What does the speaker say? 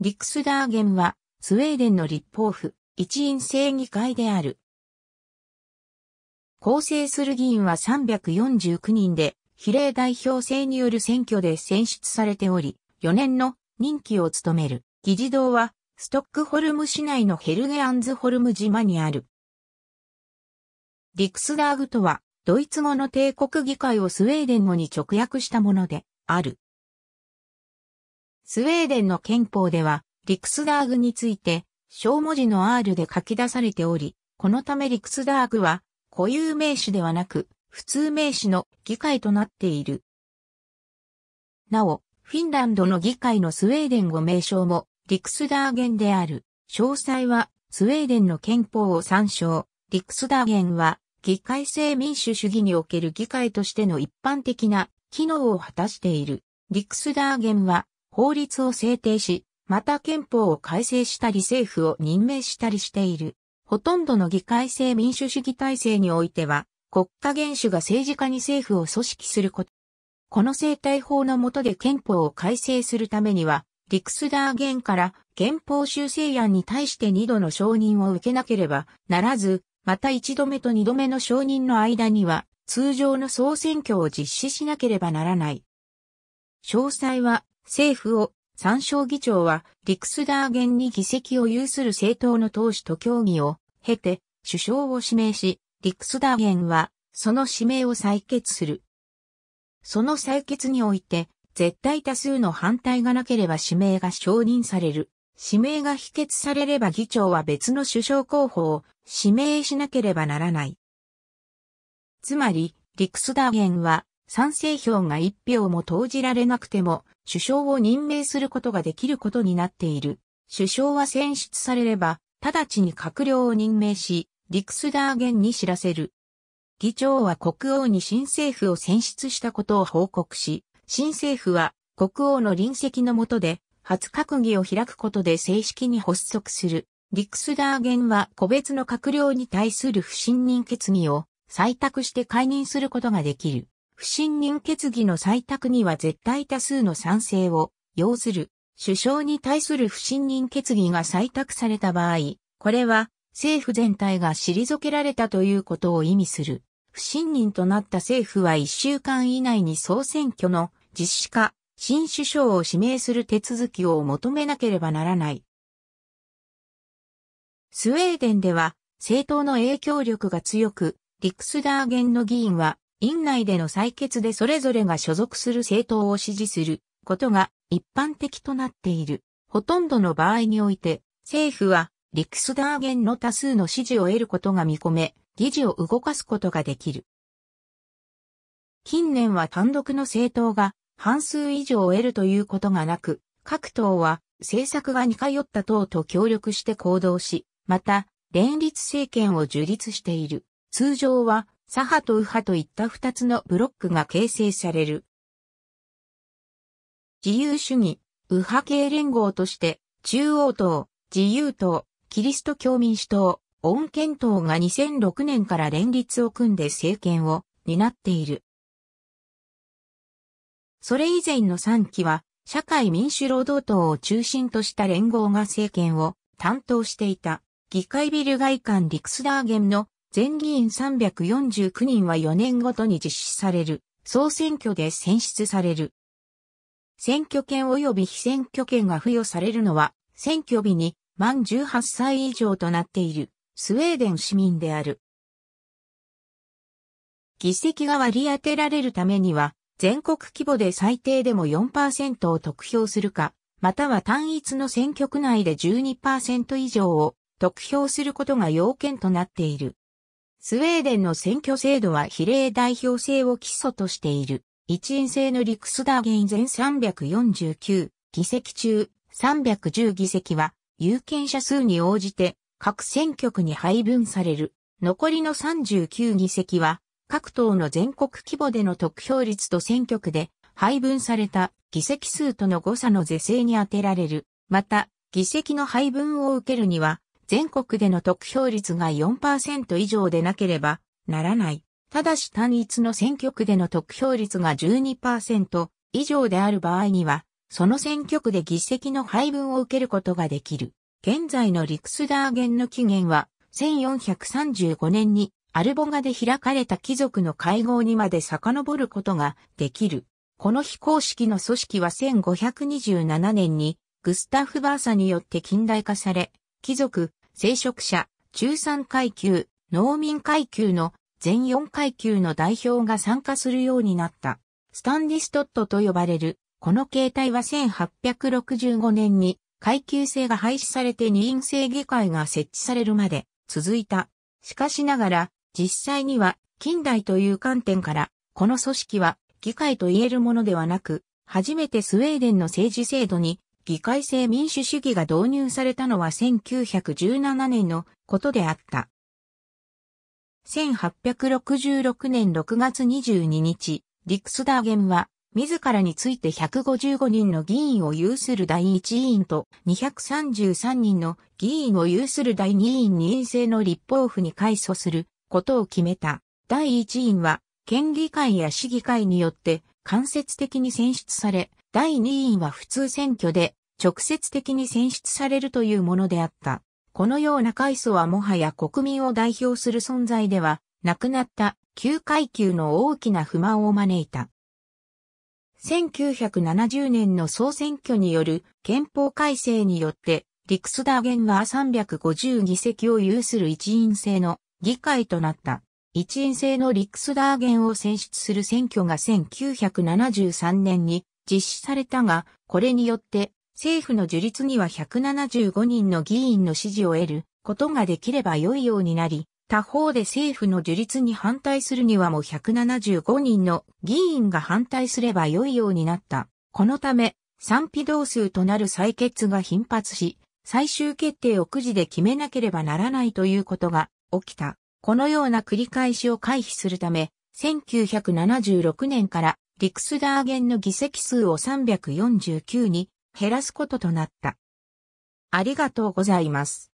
リクスダーゲンは、スウェーデンの立法府、一員正議会である。構成する議員は349人で、比例代表制による選挙で選出されており、4年の任期を務める。議事堂は、ストックホルム市内のヘルゲアンズホルム島にある。リクスダーグとは、ドイツ語の帝国議会をスウェーデン語に直訳したもので、ある。スウェーデンの憲法では、リクスダーグについて、小文字の R で書き出されており、このためリクスダーグは、固有名詞ではなく、普通名詞の議会となっている。なお、フィンランドの議会のスウェーデン語名称も、リクスダーゲンである。詳細は、スウェーデンの憲法を参照。リクスダーゲンは、議会制民主主義における議会としての一般的な機能を果たしている。リクスダーゲンは、法律を制定し、また憲法を改正したり政府を任命したりしている。ほとんどの議会制民主主義体制においては、国家元首が政治家に政府を組織すること。この生態法の下で憲法を改正するためには、リクスダーゲンから憲法修正案に対して2度の承認を受けなければならず、また1度目と2度目の承認の間には、通常の総選挙を実施しなければならない。詳細は政府を、参照議長は、リクスダーゲンに議席を有する政党の党首と協議を、経て、首相を指名し、リクスダーゲンは、その指名を採決する。その採決において、絶対多数の反対がなければ指名が承認される。指名が否決されれば議長は別の首相候補を指名しなければならない。つまり、リクスダーゲンは賛成票が1票も投じられなくても、首相を任命することができることになっている。首相は選出されれば、直ちに閣僚を任命し、リクスダーゲンに知らせる。議長は国王に新政府を選出したことを報告し、新政府は国王の臨席の下で、初閣議を開くことで正式に発足する。リクスダーゲンは個別の閣僚に対する不信任決議を採択して解任することができる。不信任決議の採択には絶対多数の賛成を要する首相に対する不信任決議が採択された場合、これは政府全体が退けられたということを意味する。不信任となった政府は1週間以内に総選挙の実施か、新首相を指名する手続きを求めなければならない。スウェーデンでは政党の影響力が強く、リクスダーゲンの議員は院内での採決でそれぞれが所属する政党を支持することが一般的となっている。ほとんどの場合において、政府はリクスダーゲンの多数の支持を得ることが見込め、議事を動かすことができる。近年は単独の政党が半数以上を得るということがなく、各党は政策が似通った党と協力して行動し、また、連立政権を樹立している。通常は左派と右派といった二つのブロックが形成される。自由主義、右派系連合として、中央党、自由党、キリスト教民主党、恩賢党が2006年から連立を組んで政権を担っている。それ以前の3期は、社会民主労働党を中心とした連合が政権を担当していた、議会ビル外観リクスダーゲンの全議員349人は4年ごとに実施される、総選挙で選出される。選挙権及び非選挙権が付与されるのは、選挙日に満18歳以上となっている、スウェーデン市民である。議席が割り当てられるためには、全国規模で最低でも4%を得票するか、または単一の選挙区内で12%以上を得票することが要件となっている。スウェーデンの選挙制度は比例代表制を基礎としている。一員制のリクスダーゲイン全349議席中310議席は有権者数に応じて各選挙区に配分される。残りの39議席は各党の全国規模での得票率と選挙区で配分された議席数との誤差の是正に充てられる。また、議席の配分を受けるには、全国での得票率が4%以上でなければならない。ただし単一の選挙区での得票率が12%以上である場合には、その選挙区で議席の配分を受けることができる。現在のリクスダーゲンの起源は、1435年にアルボガで開かれた貴族の会合にまで遡ることができる。この非公式の組織は1527年にグスタフ・バーサによって近代化され、貴族、聖職者、中産階級、農民階級の全4階級の代表が参加するようになった。スタンディストットと呼ばれる、この形態は1865年に階級制が廃止されて二院制議会が設置されるまで続いた。しかしながら、実際には近代という観点から、この組織は議会と言えるものではなく、初めてスウェーデンの政治制度に議会制民主主義が導入されたのは1917年のことであった。1866年6月22日、リクスダーゲンは、自らについて155人の議員を有する第1委員と233人の議員を有する第2委員2院制の立法府に改組することを決めた。第1委員は、県議会や市議会によって間接的に選出され、第2委員は普通選挙で直接的に選出されるというものであった。このような階層はもはや国民を代表する存在では、なくなった旧階級の大きな不満を招いた。1970年の総選挙による憲法改正によって、リクスダーゲンは350議席を有する一員制の議会となった。一員制のリクスダーゲンを選出する選挙が1973年に実施されたが、これによって政府の樹立には175人の議員の支持を得ることができれば良いようになり、他方で政府の樹立に反対するにはもう175人の議員が反対すれば良いようになった。このため、賛否同数となる採決が頻発し、最終決定をくじで決めなければならないということが起きた。このような繰り返しを回避するため、1976年からリクスダーゲンの議席数を349に減らすこととなった。ありがとうございます。